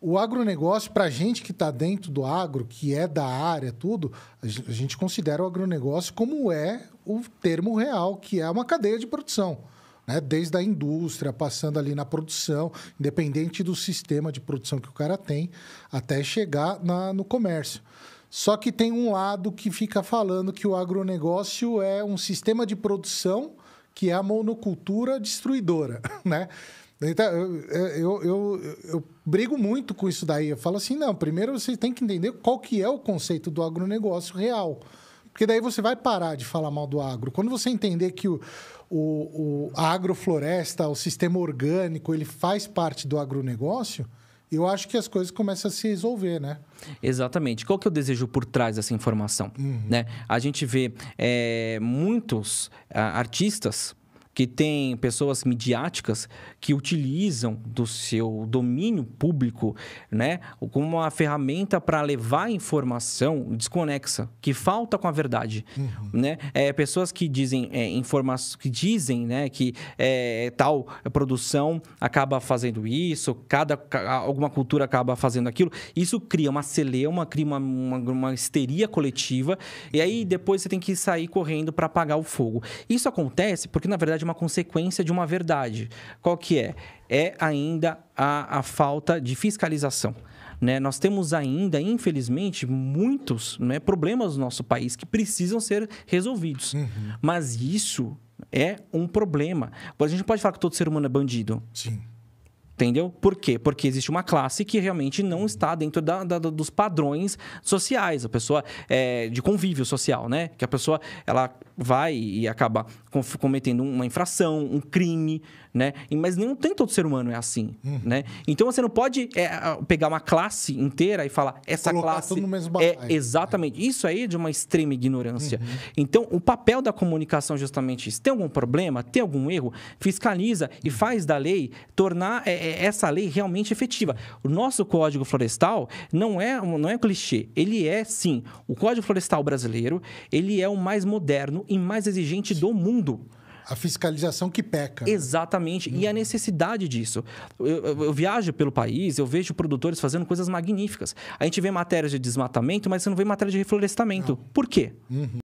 O agronegócio, para a gente que está dentro do agro, que é da área, tudo, a gente considera o agronegócio como é o termo real, que é uma cadeia de produção. Né? Desde a indústria, passando ali na produção, independente do sistema de produção que o cara tem, até chegar na, no comércio. Só que tem um lado que fica falando que o agronegócio é um sistema de produção que é a monocultura destruidora, né? Então, eu, eu, eu, brigo muito com isso daí. Eu falo assim, não, primeiro você tem que entender qual que é o conceito do agronegócio real. Porque daí você vai parar de falar mal do agro. Quando você entender que o, o, o a agrofloresta, o sistema orgânico, ele faz parte do agronegócio, eu acho que as coisas começam a se resolver, né? Exatamente. Qual que é o desejo por trás dessa informação? Uhum. Né? A gente vê é, muitos a, ah, artistas que tem pessoas midiáticas que utilizam do seu domínio público, né, como uma ferramenta para levar informação desconexa, que falta com a verdade, uhum. né? É, pessoas que dizem é, informação, que dizem, né, que é, tal produção acaba fazendo isso, cada alguma cultura acaba fazendo aquilo, isso cria uma celeuma, cria uma, uma, uma histeria coletiva, e aí depois você tem que sair correndo para apagar o fogo. Isso acontece porque na verdade uma consequência de uma verdade. Qual que é? É ainda a, a falta de fiscalização. Né? Nós temos ainda, infelizmente, muitos né, problemas no nosso país que precisam ser resolvidos. Uhum. Mas isso é um problema. A gente pode falar que todo ser humano é bandido. Sim. Entendeu? Por quê? Porque existe uma classe que realmente não está dentro da, da, dos padrões sociais, a pessoa é, de convívio social, né? Que a pessoa ela vai e acaba cometendo uma infração, um crime, né? Mas não tem todo ser humano é assim, hum. né? Então você não pode é, pegar uma classe inteira e falar essa Colocar classe tudo no mesmo é exatamente. Isso aí é de uma extrema ignorância. Uhum. Então o papel da comunicação justamente isso. Tem algum problema? Tem algum erro? Fiscaliza e uhum. faz da lei tornar é, é é, essa lei realmente efetiva. O nosso Código Florestal não é, não é um clichê, ele é sim. O Código Florestal brasileiro, ele é o mais moderno e mais exigente do mundo. A fiscalização que peca. Né? Exatamente. Hum. E a uhum. necessidade disso. Eu, eu, eu, viajo pelo país, eu vejo produtores fazendo coisas magníficas. A gente vê matérias de desmatamento, mas você não vê matéria de reflorestamento. Não. Por quê? Uhum.